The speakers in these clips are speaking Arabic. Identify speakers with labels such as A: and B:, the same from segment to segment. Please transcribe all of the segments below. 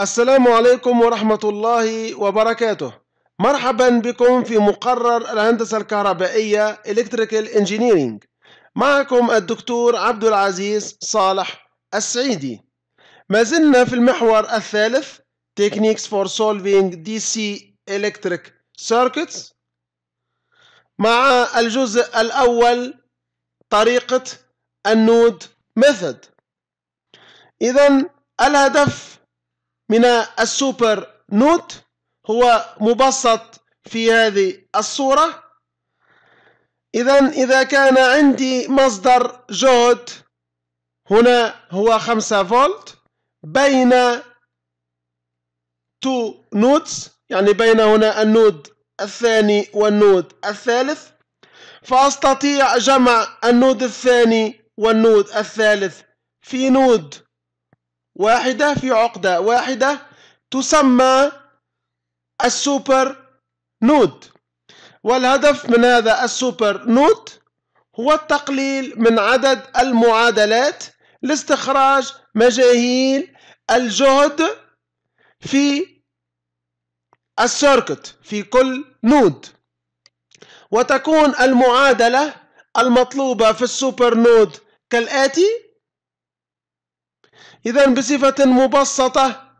A: السلام عليكم ورحمة الله وبركاته مرحبا بكم في مقرر الهندسة الكهربائية Electrical Engineering معكم الدكتور عبد العزيز صالح السعيدي ما زلنا في المحور الثالث Techniques for Solving DC Electric Circuits مع الجزء الأول طريقة النود ميثود إذا الهدف من السوبر نود هو مبسط في هذه الصورة إذا إذا كان عندي مصدر جهد هنا هو خمسة فولت بين تو نودز يعني بين هنا النود الثاني والنود الثالث فأستطيع جمع النود الثاني والنود الثالث في نود واحدة في عقدة واحدة تسمى السوبر نود والهدف من هذا السوبر نود هو التقليل من عدد المعادلات لاستخراج مجاهيل الجهد في السيركت في كل نود وتكون المعادلة المطلوبة في السوبر نود كالآتي إذا بصفة مبسطة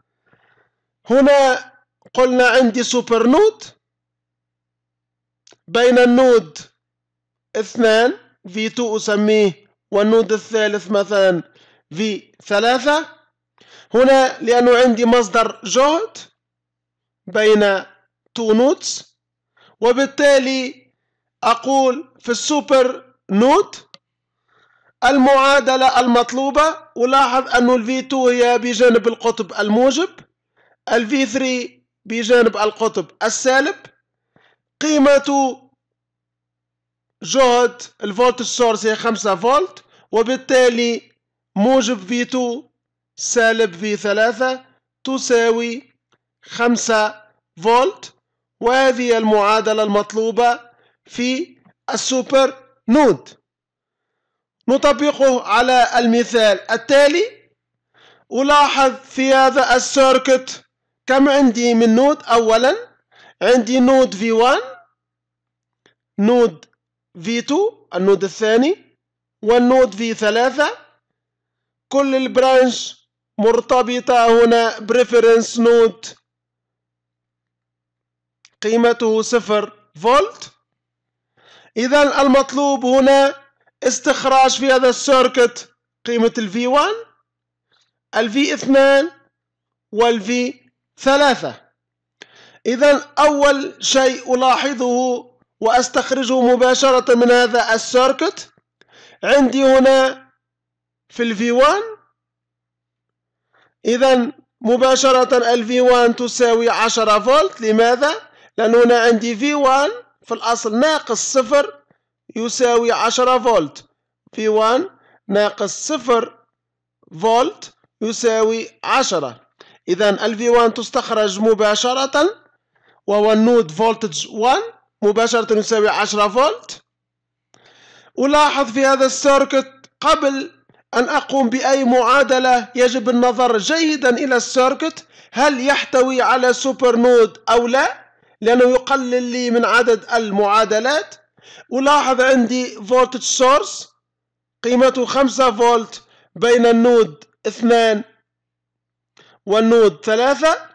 A: هنا قلنا عندي سوبر نود بين النود اثنان V2 أسميه والنود الثالث مثلا V3 هنا لأنه عندي مصدر جهد بين تو نودز وبالتالي أقول في السوبر نود المعادلة المطلوبة ولاحظ أن v 2 هي بجانب القطب الموجب v 3 بجانب القطب السالب قيمة جهد الفولت سورس هي 5 فولت وبالتالي موجب v 2 سالب v 3 تساوي 5 فولت وهذه المعادلة المطلوبة في السوبر نود نطبقه على المثال التالي ألاحظ في هذا السيركت كم عندي من نود أولا عندي نود V1 نود V2 النود الثاني والنود V3 كل البرانش مرتبطة هنا بريفرنس نود قيمته صفر فولت إذا المطلوب هنا استخراج في هذا السيركت قيمة ال V1 ال V2 وال V3 إذا أول شيء ألاحظه وأستخرجه مباشرة من هذا السيركت عندي هنا في ال V1 إذا مباشرة ال V1 تساوي 10 فولت لماذا؟ لأن هنا عندي V1 في الأصل ناقص صفر يساوي عشرة فولت في 1 ناقص صفر فولت يساوي عشرة إذا ال في 1 تستخرج مباشرة وهو النود فولتج 1 مباشرة يساوي عشرة فولت ألاحظ في هذا السيركت قبل أن أقوم بأي معادلة يجب النظر جيدا إلى السيركت هل يحتوي على سوبر نود أو لا لأنه يقلل لي من عدد المعادلات ألاحظ عندي فولتج سورس قيمته خمسة فولت بين النود اثنان والنود ثلاثة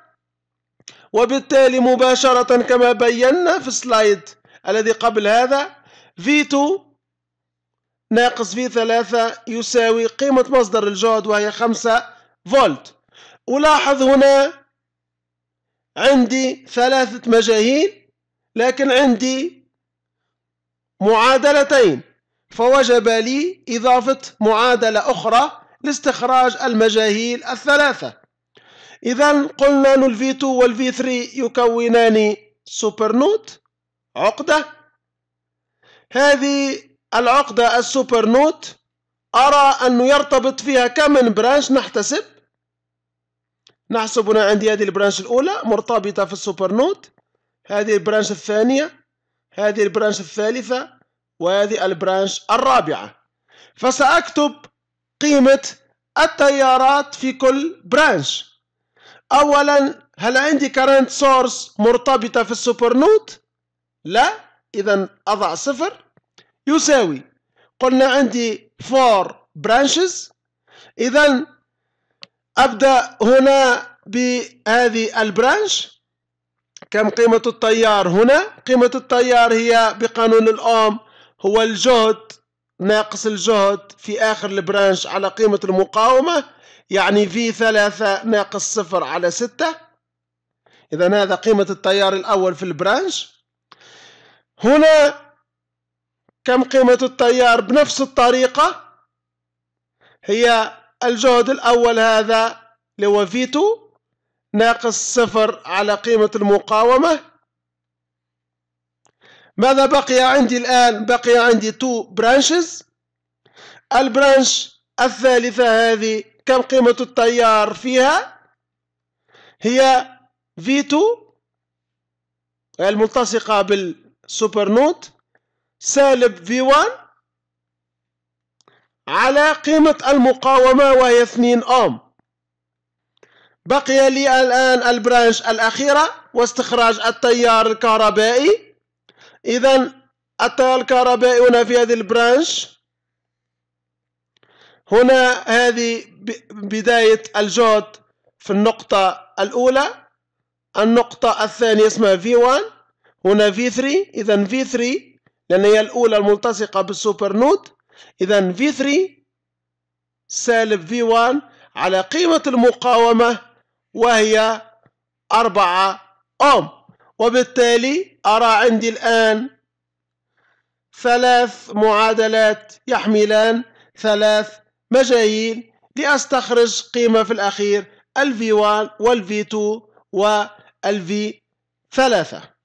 A: وبالتالي مباشرة كما بينا في السلايد الذي قبل هذا V2 ناقص V3 يساوي قيمة مصدر الجهد وهي خمسة فولت ألاحظ هنا عندي ثلاثة مجاهيل لكن عندي معادلتين فوجب لي إضافة معادلة أخرى لاستخراج المجاهيل الثلاثة إذا قلنا أن v 2 v 3 يكونان سوبر نود عقدة هذه العقدة السوبر نود أرى أنه يرتبط فيها كم من برانش نحتسب نحسب هنا عندي هذه البرانش الأولى مرتبطة في السوبر نود هذه البرانش الثانية هذه البرانش الثالثة وهذه البرانش الرابعة فسأكتب قيمة التيارات في كل برانش أولا هل عندي current source مرتبطة في السوبر نود؟ لا إذا أضع صفر يساوي قلنا عندي 4 branches إذا أبدأ هنا بهذه البرانش كم قيمة التيار هنا قيمة التيار هي بقانون الأوم هو الجهد ناقص الجهد في آخر البرانش على قيمة المقاومة يعني في ثلاثة ناقص صفر على ستة إذا هذا قيمة التيار الأول في البرانش هنا كم قيمة التيار بنفس الطريقة هي الجهد الأول هذا اللي هو 2 ناقص صفر على قيمة المقاومة ماذا بقي عندي الآن بقي عندي تو برانشز البرانش الثالثة هذه كم قيمة التيار فيها هي V2 الملتصقة بالسوبر نوت سالب V1 على قيمة المقاومة وهي 2 أوم بقي لي الآن البرانش الأخيرة واستخراج التيار الكهربائي إذا التيار الكهربائي هنا في هذه البرانش هنا هذه بداية الجهد في النقطة الأولى النقطة الثانية اسمها V1 هنا V3 إذا V3 لأن هي الأولى الملتصقة بالسوبر نود إذا V3 سالب V1 على قيمة المقاومة وهي أربعة أم وبالتالي أرى عندي الآن ثلاث معادلات يحملان ثلاث مجاهيل لأستخرج قيمة في الأخير الفي 1 والفي 2 والفي 3